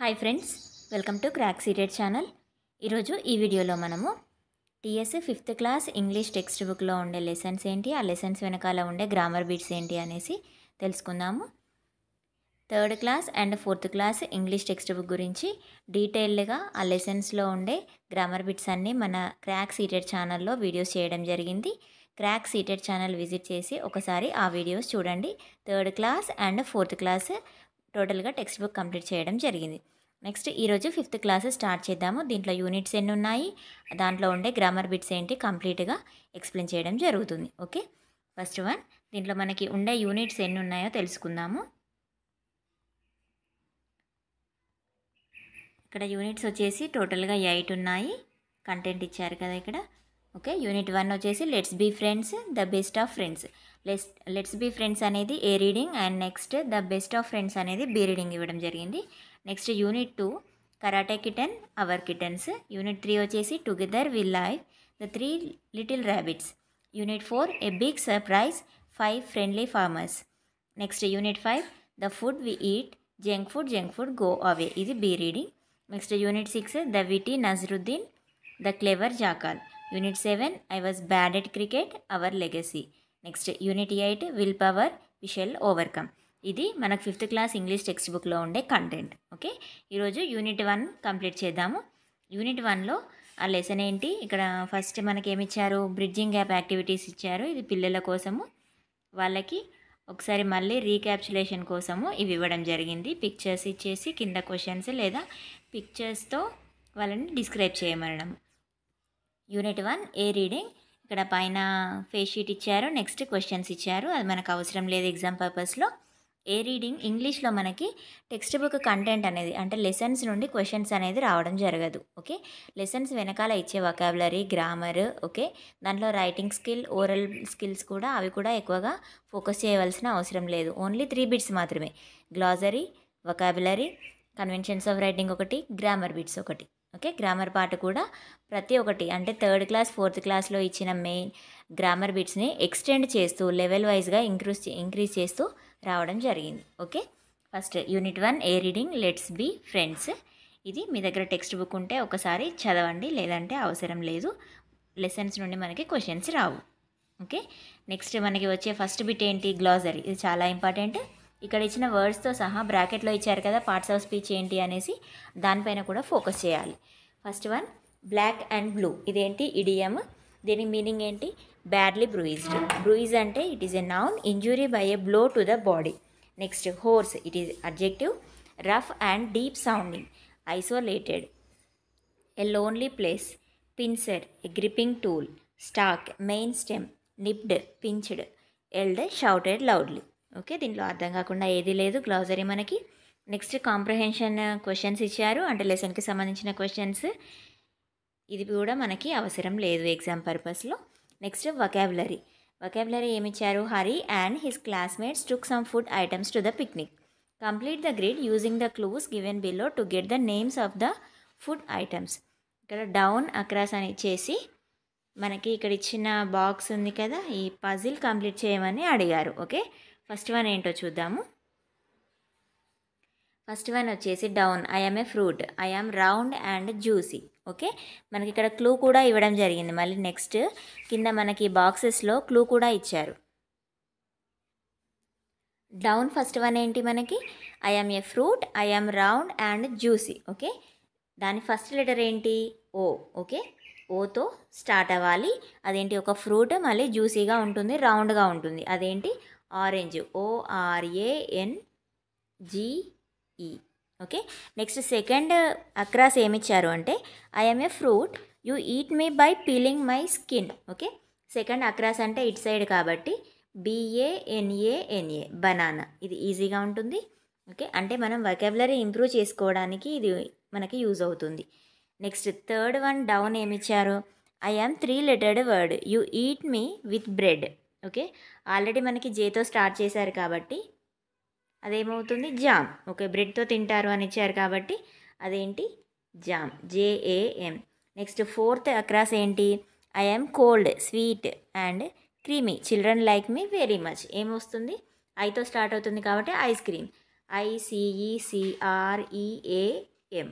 Hi friends welcome to crack సీరియడ్ channel ఈరోజు ఈ వీడియోలో మనము TSC fifth class English text బుక్లో ఉండే లెసన్స్ ఏంటి ఆ లెసన్స్ వెనకాల ఉండే గ్రామర్ బీట్స్ ఏంటి అనేసి తెలుసుకుందాము third class and fourth class English text book గురించి డీటెయిల్డ్గా ఆ లెసన్స్లో ఉండే గ్రామర్ బిట్స్ అన్నీ మన క్రాక్ సీటెడ్ ఛానల్లో వీడియోస్ చేయడం జరిగింది క్రాక్ సీటెడ్ ఛానల్ విజిట్ చేసి ఒకసారి ఆ వీడియోస్ చూడండి third class and fourth class టోటల్గా టెక్స్ట్ బుక్ కంప్లీట్ చేయడం జరిగింది నెక్స్ట్ ఈరోజు ఫిఫ్త్ క్లాస్ స్టార్ట్ చేద్దాము దీంట్లో యూనిట్స్ ఎన్ని ఉన్నాయి దాంట్లో ఉండే గ్రామర్ బిట్స్ ఏంటి కంప్లీట్గా ఎక్స్ప్లెయిన్ చేయడం జరుగుతుంది ఓకే ఫస్ట్ వన్ దీంట్లో మనకి ఉండే యూనిట్స్ ఎన్ని ఉన్నాయో తెలుసుకుందాము ఇక్కడ యూనిట్స్ వచ్చేసి టోటల్గా ఎయిట్ ఉన్నాయి కంటెంట్ ఇచ్చారు కదా ఇక్కడ ఓకే యూనిట్ వన్ వచ్చేసి let's be friends the best of friends less let's be friends అనేది A reading and next the best of friends అనేది బి రీడింగ్ ఇవ్వడం జరిగింది next unit two karate kitten our kittens unit three వచ్చేసి together we live the three little rabbits unit four a big surprise five friendly farmers next unit five the food we eat junk food junk food go away ఇది B reading next unit six the witty Nasruddin the clever jackal unit seven I was bad at cricket our legacy next unit eight will power we shall overcome ఇది మనకు fifth class English text బుక్లో ఉండే content okay ఈరోజు unit one complete చేద్దాము unit వన్లో ఆ lesson ఏంటి ఇక్కడ ఫస్ట్ మనకి ఏమి ఇచ్చారు బ్రిడ్జింగ్ గ్యాప్ యాక్టివిటీస్ ఇచ్చారు ఇది పిల్లల కోసము వాళ్ళకి ఒకసారి మళ్ళీ రీక్యాప్చులేషన్ కోసము ఇవి ఇవ్వడం జరిగింది పిక్చర్స్ ఇచ్చేసి కింద క్వశ్చన్స్ లేదా పిక్చర్స్తో వాళ్ళని డిస్క్రైబ్ చేయమనడం యూనిట్ వన్ ఏ రీడింగ్ ఇక్కడ పైన ఫేస్ షీట్ ఇచ్చారు నెక్స్ట్ క్వశ్చన్స్ ఇచ్చారు అది మనకు అవసరం లేదు ఎగ్జామ్ పర్పస్లో ఏ రీడింగ్ ఇంగ్లీష్లో మనకి టెక్స్ట్ బుక్ కంటెంట్ అనేది అంటే లెసన్స్ నుండి క్వశ్చన్స్ అనేది రావడం జరగదు ఓకే లెసన్స్ వెనకాల ఇచ్చే వకాబులరీ గ్రామర్ ఓకే దాంట్లో రైటింగ్ స్కిల్ ఓరల్ స్కిల్స్ కూడా అవి కూడా ఎక్కువగా ఫోకస్ చేయవలసిన అవసరం లేదు ఓన్లీ త్రీ బిట్స్ మాత్రమే glossary vocabulary conventions of writing ఒకటి గ్రామర్ బిట్స్ ఒకటి ఓకే గ్రామర్ పాట కూడా ప్రతి ఒక్కటి అంటే థర్డ్ క్లాస్ ఫోర్త్ క్లాస్లో ఇచ్చిన మెయిన్ గ్రామర్ బిట్స్ని ఎక్స్టెండ్ చేస్తూ లెవెల్ వైజ్గా ఇంక్రీజ్ ఇంక్రీజ్ చేస్తూ రావడం జరిగింది okay first unit one A reading let's be friends ఇది మీ దగ్గర టెక్స్ట్ బుక్ ఉంటే ఒకసారి చదవండి లేదంటే అవసరం లేదు లెసన్స్ నుండి మనకి క్వశ్చన్స్ రావు ఓకే నెక్స్ట్ మనకి వచ్చే ఫస్ట్ బిట్ ఏంటి గ్లాజరీ ఇది చాలా ఇంపార్టెంట్ ఇక్కడ ఇచ్చిన వర్డ్స్తో సహా బ్రాకెట్లో ఇచ్చారు కదా పార్ట్స్ ఆఫ్ స్పీచ్ ఏంటి అనేసి దానిపైన కూడా ఫోకస్ చేయాలి first one black and blue ఇదేంటి ఇడియం దీని మీనింగ్ ఏంటి బ్యాడ్లీ బ్రూయిజ్డ్ బ్రూయిజ్ అంటే it is a noun injury by a blow to the body next hoarse it is adjective rough and deep sounding isolated a lonely place pincers a gripping tool stalk main stem nipped pinched yelled shouted loudly okay దీంట్లో అర్థం కాకుండా ఏది లేదు గ్లౌజరీ మనకి next comprehension questions ఇచ్చారు అంటే లెసన్కి సంబంధించిన questions ఇది కూడా మనకి అవసరం లేదు ఎగ్జామ్ పర్పస్లో నెక్స్ట్ వకాబులరీ వకాబులరీ ఏమిచ్చారు Hari and his classmates took some food items to the picnic complete the grid using the clues given below to get the names of the food items ఇక్కడ down across అని ఇచ్చేసి మనకి ఇక్కడ ఇచ్చిన box ఉంది కదా ఈ పజిల్ కంప్లీట్ చేయమని అడిగారు ఓకే ఫస్ట్ వన్ ఏంటో చూద్దాము ఫస్ట్ వన్ వచ్చేసి down I'm a fruit I'm round and juicy okay మనకి ఇక్కడ క్లూ కూడా ఇవ్వడం జరిగింది మళ్ళీ నెక్స్ట్ కింద మనకి బాక్సెస్లో క్లూ కూడా ఇచ్చారు డౌన్ ఫస్ట్ వన్ ఏంటి మనకి I'm a fruit I'm round and juicy okay దాని ఫస్ట్ లెటర్ ఏంటి ఓ ఓకే ఓతో స్టార్ట్ అవ్వాలి అదేంటి ఒక ఫ్రూట్ మళ్ళీ జ్యూసీగా ఉంటుంది రౌండ్గా ఉంటుంది అదేంటి orange O R A N G E okay next second across ఏమిచ్చారు అంటే I'm a fruit you eat me by peeling my skin okay second across అంటే ఇట్ సైడ్ కాబట్టి బిఏఎన్ఏఎన్ఏ బనానా ఇది ఈజీగా ఉంటుంది ఓకే అంటే మనం వకాబులరీ ఇంప్రూవ్ చేసుకోవడానికి ఇది మనకి యూజ్ అవుతుంది నెక్స్ట్ థర్డ్ వన్ డౌన్ ఏమిచ్చారు I am three lettered word you eat me with bread okay already మనకి జేతో స్టార్ట్ చేశారు కాబట్టి అదేమవుతుంది జామ్ ఓకే బ్రెడ్తో తింటారు అని ఇచ్చారు కాబట్టి అదేంటి jam JAM next fourth across ఏంటి I'm cold sweet and creamy children like me very much ఏమొస్తుంది ఐతో స్టార్ట్ అవుతుంది కాబట్టి ice cream ఐసిఈసిఆర్ఈఏఎం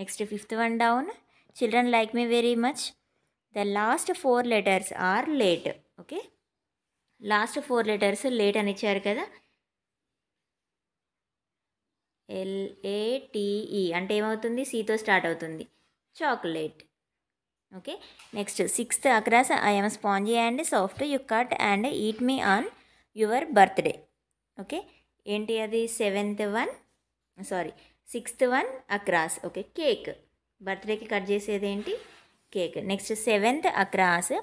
next fifth one down children like me very much the last four letters are late okay last four letters late అని ఇచ్చారు కదా ఎల్ఏటిఈ అంటే ఏమవుతుంది సితో start అవుతుంది chocolate okay next sixth across I'm spongy and soft you cut and eat me on your birthday okay ఏంటి అది seventh one sorry sixth one across okay cake బర్త్డేకి cut చేసేది ఏంటి cake next seventh across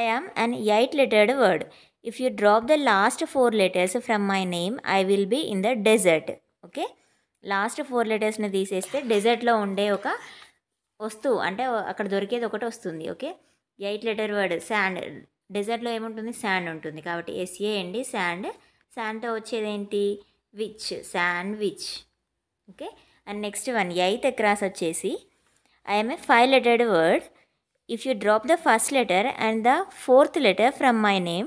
I am an eight lettered word if you drop the last four letters from my name I will be in the desert okay last four లెటర్స్ని తీసేస్తే డెజర్ట్లో ఉండే ఒక వస్తువు అంటే అక్కడ దొరికేది ఒకటి వస్తుంది okay eight letter word sand డెజర్ట్లో ఏముంటుంది శాండ్ ఉంటుంది కాబట్టి ఎస్ఏ అండి శాండ్ శాండ్తో వచ్చేది ఏంటి which sandwich okay and next one eighth cross వచ్చేసి I'm a five lettered word if you drop the first letter and the fourth letter from my name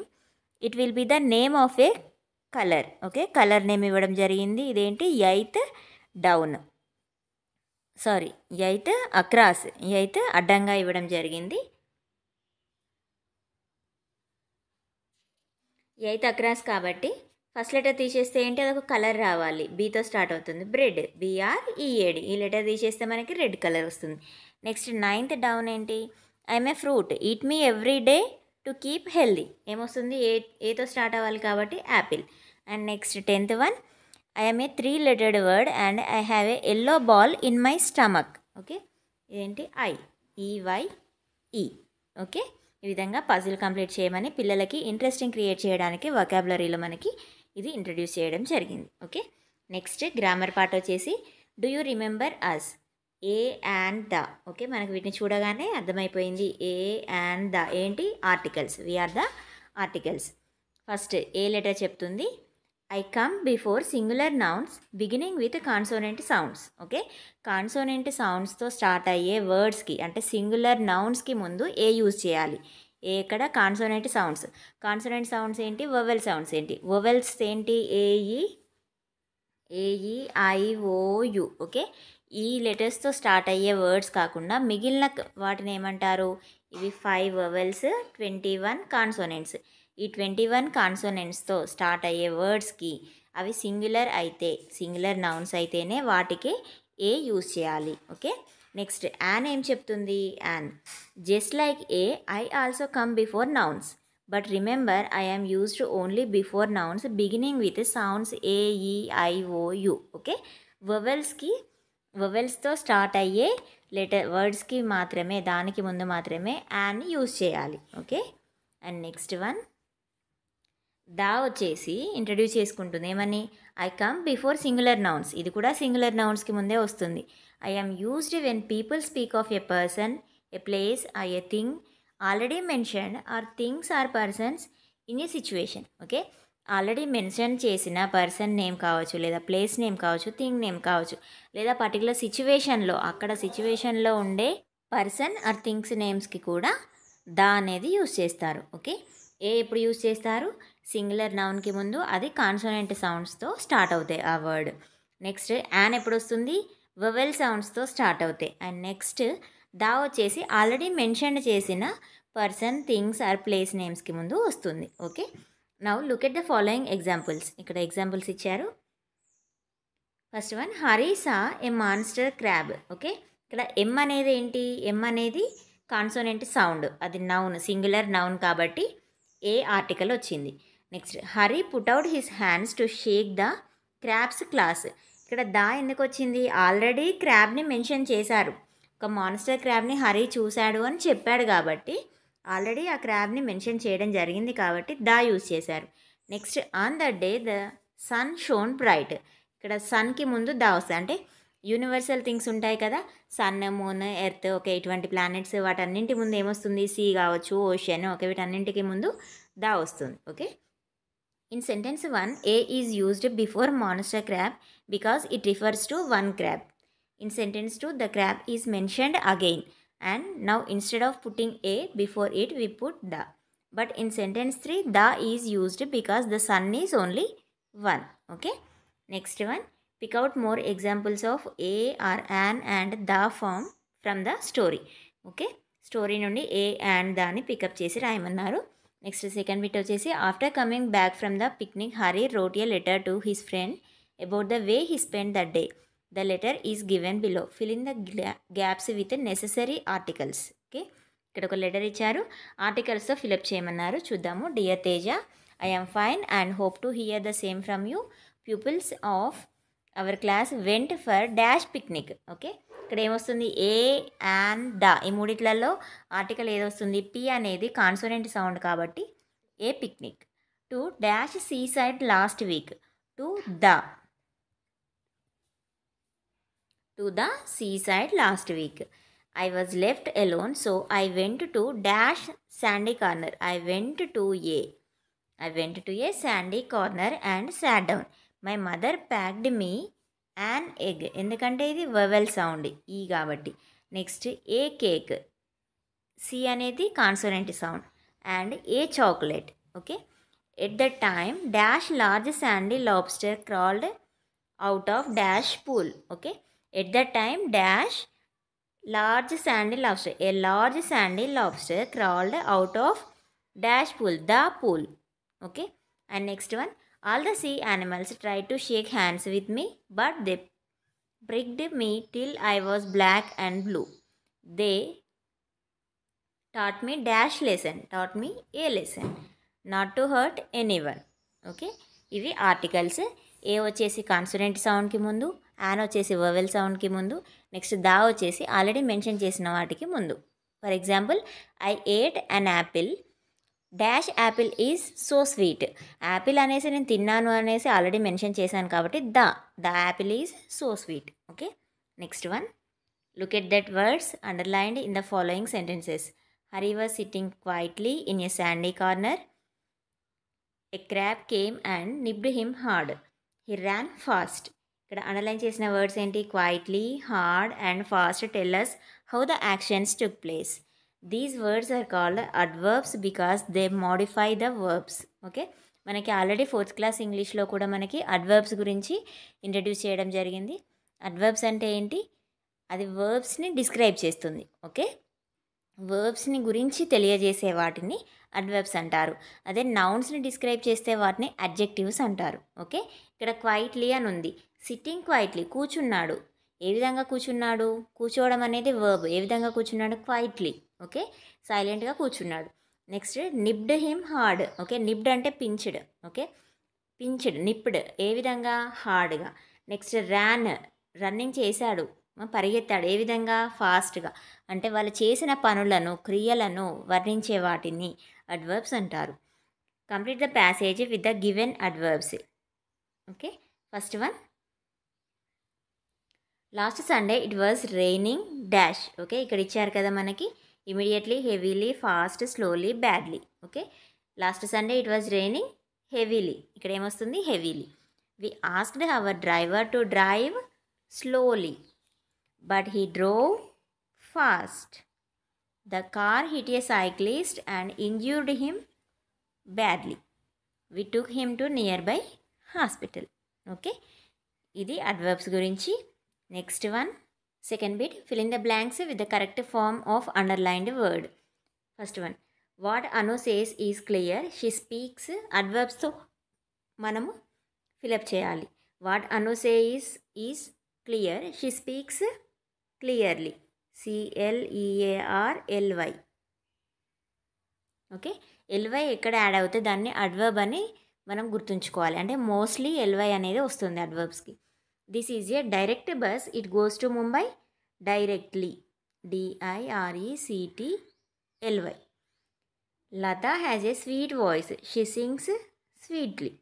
it will be the name of a colour okay colour name ఇవ్వడం జరిగింది ఇదేంటి eighth down sorry eighth across eighth అడ్డంగా ఇవ్వడం జరిగింది eighth across కాబట్టి first letter తీసేస్తే ఏంటి అదొక కలర్ రావాలి బీతో స్టార్ట్ అవుతుంది bread B R E A D E letter తీసేస్తే మనకి రెడ్ కలర్ వస్తుంది నెక్స్ట్ నైన్త్ డౌన్ ఏంటి I'm a fruit eat me every day to keep healthy ఏమొస్తుంది ఏ ఏతో స్టార్ట్ అవ్వాలి కాబట్టి apple and next tenth one I'm A three lettered word and I have a yellow ball in my stomach okay ఇదేంటి ఐ ఈవై ఈ okay ఈ విధంగా పజిల్ కంప్లీట్ చేయమని పిల్లలకి ఇంట్రెస్టింగ్ క్రియేట్ చేయడానికి వకాబులరీలో మనకి ఇది ఇంట్రడ్యూస్ చేయడం జరిగింది ఓకే నెక్స్ట్ గ్రామర్ పార్ట్ వచ్చేసి do you remember us a and the okay మనకు వీటిని చూడగానే అర్థమైపోయింది ఏ అండ్ ద ఏంటి articles are the articles first a letter చెప్తుంది I come before singular nouns beginning with consonant sounds okay consonant సౌండ్స్తో start అయ్యే వర్డ్స్కి అంటే సింగులర్ నౌన్స్కి ముందు ఏ యూజ్ చేయాలి ఇక్కడ కాన్సోనెంట్ సౌండ్స్ కాన్సోనెంట్ సౌండ్స్ ఏంటి వొవెల్ సౌండ్స్ ఏంటి వొవెల్స్ ఏంటి ఏఈ ఏఈ ఐఓయు ఓకే ఈ లెటర్స్తో స్టార్ట్ అయ్యే వర్డ్స్ కాకుండా మిగిలిన వాటిని ఏమంటారు ఇవి five vowels twenty one consonants ఈ ట్వంటీ వన్ కాన్సోనెంట్స్తో స్టార్ట్ అయ్యే వర్డ్స్కి అవి సింగులర్ అయితే సింగులర్ నౌన్స్ అయితేనే వాటికి ఏ యూస్ చేయాలి ఓకే నెక్స్ట్ యాన్ ఏం చెప్తుంది an just like a I also come before nouns but remember I am used only before nouns beginning with sounds A E I O U okay వవెల్స్కి వవెల్స్తో స్టార్ట్ అయ్యే letter వర్డ్స్కి మాత్రమే దానికి ముందు మాత్రమే యాన్ యూజ్ చేయాలి ఓకే అండ్ నెక్స్ట్ వన్ దా వచ్చేసి ఇంట్రడ్యూస్ చేసుకుంటుంది ఏమని I come before singular nouns ఇది కూడా సింగులర్ నౌన్స్కి ముందే వస్తుంది I am used when people speak of a person a place I a thing already mention or things or persons in a situation okay already mention చేసిన person name కావచ్చు లేదా place name కావచ్చు thing name కావచ్చు లేదా particular సిచ్యువేషన్లో అక్కడ సిచ్యువేషన్లో ఉండే పర్సన్ ఆర్ థింగ్స్ నేమ్స్కి కూడా దా అనేది యూస్ చేస్తారు ఓకే ఏ ఎప్పుడు యూస్ చేస్తారు సింగులర్ నౌన్కి ముందు అది కాన్సోనెంట్ సౌండ్స్తో స్టార్ట్ అవుతాయి ఆ వర్డ్ నెక్స్ట్ యాన్ ఎప్పుడు వస్తుంది వెవెల్ సౌండ్స్తో స్టార్ట్ అవుతాయి అండ్ నెక్స్ట్ దా వచ్చేసి ఆల్రెడీ మెన్షన్ చేసిన పర్సన్ థింగ్స్ ఆర్ ప్లేస్ నేమ్స్కి ముందు వస్తుంది okay now look at the following examples ఇక్కడ ఎగ్జాంపుల్స్ ఇచ్చారు first one Hari saw a monster crab okay ఇక్కడ ఎం అనేది ఏంటి ఎం అనేది కాన్సోనెంట్ సౌండ్ అది నౌన్ సింగులర్ నౌన్ కాబట్టి ఏ ఆర్టికల్ వచ్చింది next Hari put out his hands to shake the crab's claws ఇక్కడ దా ఎందుకు వచ్చింది ఆల్రెడీ క్రాబ్ని మెన్షన్ చేశారు ఒక మాన్స్టర్ క్రాబ్ని హరి చూశాడు అని చెప్పాడు కాబట్టి ఆల్రెడీ ఆ క్రాబ్ని మెన్షన్ చేయడం జరిగింది కాబట్టి దా యూస్ చేశారు next on the day the sun shone bright ఇక్కడ సన్కి ముందు దా వస్తుంది అంటే యూనివర్సల్ థింగ్స్ ఉంటాయి కదా సన్ మూన్ ఎర్త్ ఓకే ఇటువంటి ప్లానెట్స్ వాటన్నింటి ముందు ఏమొస్తుంది సీ కావచ్చు ఓషన్ ఓకే వీటన్నింటికి ముందు దా వస్తుంది okay In sentence 1, A is used before monster crab because it refers to one crab. In sentence 2, the crab is mentioned again and now instead of putting A before it, we put the. But in sentence 3, the is used because the sun is only one. Okay. Next one, pick out more examples of A or an and the form from the story. Okay. Okay story నుండి ఏ pick up pick up చేసి రాయమన్నారు next second bit వచ్చేసి after coming back from the picnic Hari wrote a letter to his friend about the way he spend that day the letter is given below fill in the gaps with necessary articles okay ఇక్కడ ఒక letter ఇచ్చారు ఆర్టికల్స్తో fill up చేయమన్నారు చూద్దాము dear Teja I am fine and hope to hear the same from you peoples of our class went for dash picnic okay ఇక్కడ ఏమొస్తుంది a and the ఈ మూడిట్లలో ఆర్టికల్ ఏదొస్తుంది పి అనేది కాన్సోనెంట్ సౌండ్ కాబట్టి a picnic to dash seaside last week to the to the seaside last week I was left alone so I went to dash sandy corner I went to a I went to a sandy corner and sat down my mother packed me an egg ఎందుకంటే ఇది vowel sound E కాబట్టి next a cake C అనేది consonant sound and a chocolate okay at the time dash large sandy lobster crawled out of dash pool okay at the time dash large sandy lobster a large sandy lobster crawled out of dash pool the pool okay and next one All the sea animals tried to shake hands with me, but they pricked me till I was black and blue. They taught me dash lesson, taught me a lesson, not to hurt anyone. Okay ఇవి articles a వచ్చేసి consonant సౌండ్కి ముందు an వచ్చేసి vowel సౌండ్కి ముందు next the వచ్చేసి already mention చేసిన వాటికి ముందు for example I ate an apple Dash apple is so sweet. Apple ane se tinnanu ane se already mention chesan kaavati the. The apple is so sweet. Okay. Next one. Look at that words underlined in the following sentences. Hari was sitting quietly in a sandy corner. A crab came and nipped him hard. He ran fast. Ikkada underline chesina words enti quietly, hard and fast tell us how the actions took place. These words are called adverbs because they modify the verbs okay మనకి already fourth class ఇంగ్లీష్లో కూడా మనకి adverbs గురించి introduce చేయడం జరిగింది adverbs అంటే ఏంటి అది వర్బ్స్ని డిస్క్రైబ్ చేస్తుంది ఓకే వర్బ్స్ని గురించి తెలియజేసే వాటిని అడ్వర్బ్స్ అంటారు అదే నౌన్స్ని డిస్క్రైబ్ చేస్తే వాటిని అడ్జెక్టివ్స్ అంటారు ఓకే ఇక్కడ క్వైట్లీ అని ఉంది సిట్టింగ్ క్వైట్లీ కూర్చున్నాడు ఏ విధంగా కూర్చున్నాడు కూర్చోవడం అనేది వర్బ్ ఏ విధంగా కూర్చున్నాడు క్వైట్లీ ఓకే సైలెంట్గా కూర్చున్నాడు next nipped him hard okay nipped అంటే పించ్డ్ ఓకే పించ్డ్ నిప్డ్ ఏ విధంగా హార్డ్గా నెక్స్ట్ ర్యాన్ రన్నింగ్ చేశాడు పరిగెత్తాడు ఏ విధంగా ఫాస్ట్గా అంటే వాళ్ళు చేసిన పనులను క్రియలను వర్ణించే వాటిని అడ్వర్బ్స్ అంటారు complete the passage with the given adverbs okay first one last Sunday it was raining dash okay ఇక్కడ ఇచ్చారు కదా మనకి immediately heavily fast slowly badly okay last Sunday it was raining heavily ఇక్కడ ఏమొస్తుంది heavily we asked our driver to drive slowly but he drove fast the car hit a cyclist and injured him badly we took him to nearby hospital okay ఇది adverbs గురించి next one Second bit, fill in the blanks with the correct form of underlined word. First one, what Anu says is clear. She speaks adverbsతో మనము fill up చేయాలి what Anu says is clear she speaks clearly C L E A R L Y okay L Y ఎక్కడ add అవుతే దాన్ని adverb అని మనం గుర్తుంచుకోవాలి అంటే మోస్ట్లీ ఎల్వై అనేది వస్తుంది అడ్వర్బ్స్కి This is a direct bus. It goes to Mumbai directly. D-I-R-E-C-T-L-Y. Lata has a sweet voice. She sings sweetly.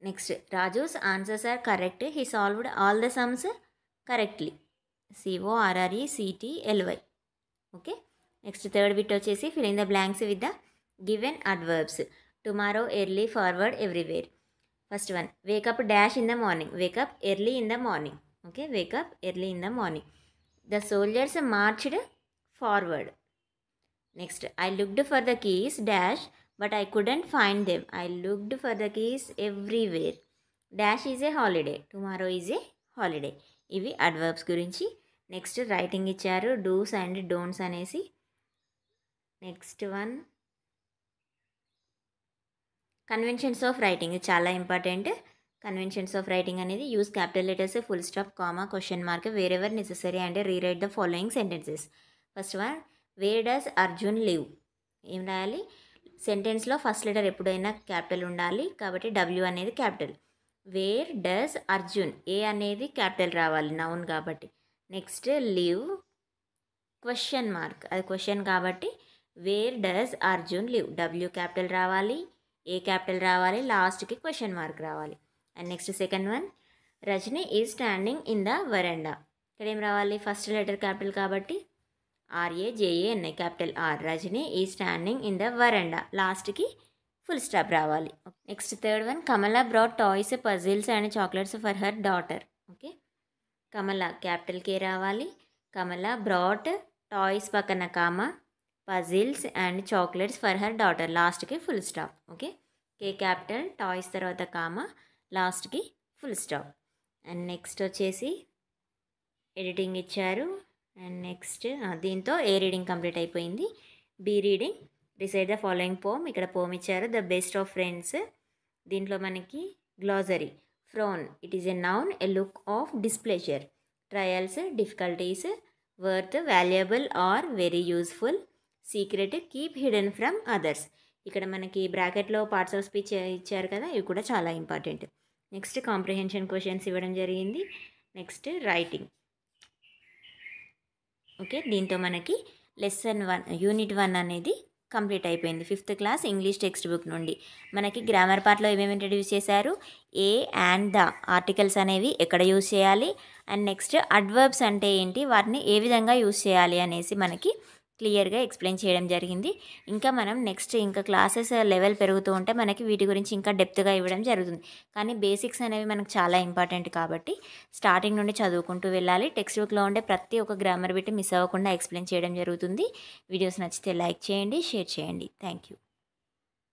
Next, Raju's answers are correct. He solved all the sums correctly. C-O-R-R-E-C-T-L-Y. Okay. Next third bit వచ్చేసి fill in the blanks with the given adverbs tomorrow early forward everywhere First one, wake up dash in the morning. Wake up early in the morning. Okay, wake up early in the morning. The soldiers marched forward. Next, I looked for the keys dash but I couldn't find them. I looked for the keys everywhere. Dash is a holiday tomorrow is a holiday ఇవి adverbs గురించి next writing ఇచ్చారు dos and don'ts అనేసి next one conventions of writing చాలా important conventions of writing అనేది use capital letters full stop comma question mark wherever necessary and rewrite the following sentences first one where does Arjun live ఏం రాయాలి సెంటెన్స్లో first letter ఎప్పుడైనా capital ఉండాలి కాబట్టి W అనేది capital where does Arjun ఏ అనేది capital రావాలి నౌన్ కాబట్టి నెక్స్ట్ లివ్ క్వశ్చన్ మార్క్ అది క్వశ్చన్ కాబట్టి where does Arjun live W capital రావాలి ఏ క్యాపిటల్ రావాలి లాస్ట్ కి क्वेश्चन मार्क రావాలి and next second one Rajani is standing in the veranda correct రావాలి ఫస్ట్ లెటర్ క్యాపిటల్ కాబట్టి ఆర్ ఏ జ ఇ ఎ capital R Rajani is standing in the veranda last కి ఫుల్ స్టాప్ రావాలి okay next third one Kamala brought toys a puzzles and chocolates for her daughter okay Kamala capital క రావాలి Kamala brought toys పక్కన comma puzzles and chocolates for her daughter లాస్ట్కి full stop okay K capital toys తర్వాత comma లాస్ట్కి full stop and next వచ్చేసి editing ఇచ్చారు and next దీంతో A reading complete అయిపోయింది B reading decide the following poem ఇక్కడ poem ఇచ్చారు the best of friends దీంట్లో మనకి glossary frown it is a noun a look of displeasure trials difficulties worth valuable are very useful secret keep hidden from others ఇక్కడ మనకి బ్రాకెట్లో parts of speech ఇచ్చారు కదా ఇవి కూడా చాలా ఇంపార్టెంట్ నెక్స్ట్ కాంప్రిహెన్షన్ క్వశ్చన్స్ ఇవ్వడం జరిగింది నెక్స్ట్ రైటింగ్ ఓకే దీంతో మనకి లెసన్ వన్ యూనిట్ వన్ అనేది కంప్లీట్ అయిపోయింది fifth class English text textbook నుండి మనకి గ్రామర్ పార్ట్లో ఏమేమి ఇంట్రడ్యూస్ చేశారు ఏ అండ్ ద ఆర్టికల్స్ అనేవి ఎక్కడ యూజ్ చేయాలి అండ్ నెక్స్ట్ అడ్వర్బ్స్ అంటే ఏంటి వాటిని ఏ విధంగా యూజ్ చేయాలి అనేసి మనకి క్లియర్గా ఎక్స్ప్లెయిన్ చేయడం జరిగింది ఇంకా మనం నెక్స్ట్ ఇంకా క్లాసెస్ లెవెల్ పెరుగుతూ ఉంటే మనకి వీటి గురించి ఇంకా డెప్త్గా ఇవ్వడం జరుగుతుంది కానీ బేసిక్స్ అనేవి మనకు చాలా ఇంపార్టెంట్ కాబట్టి స్టార్టింగ్ నుండి చదువుకుంటూ వెళ్ళాలి టెక్స్ట్ బుక్లో ఉండే ప్రతి ఒక్క గ్రామర్ బిట్టి మిస్ అవ్వకుండా ఎక్స్ప్లెయిన్ చేయడం జరుగుతుంది వీడియోస్ నచ్చితే లైక్ చేయండి షేర్ చేయండి థ్యాంక్ యూ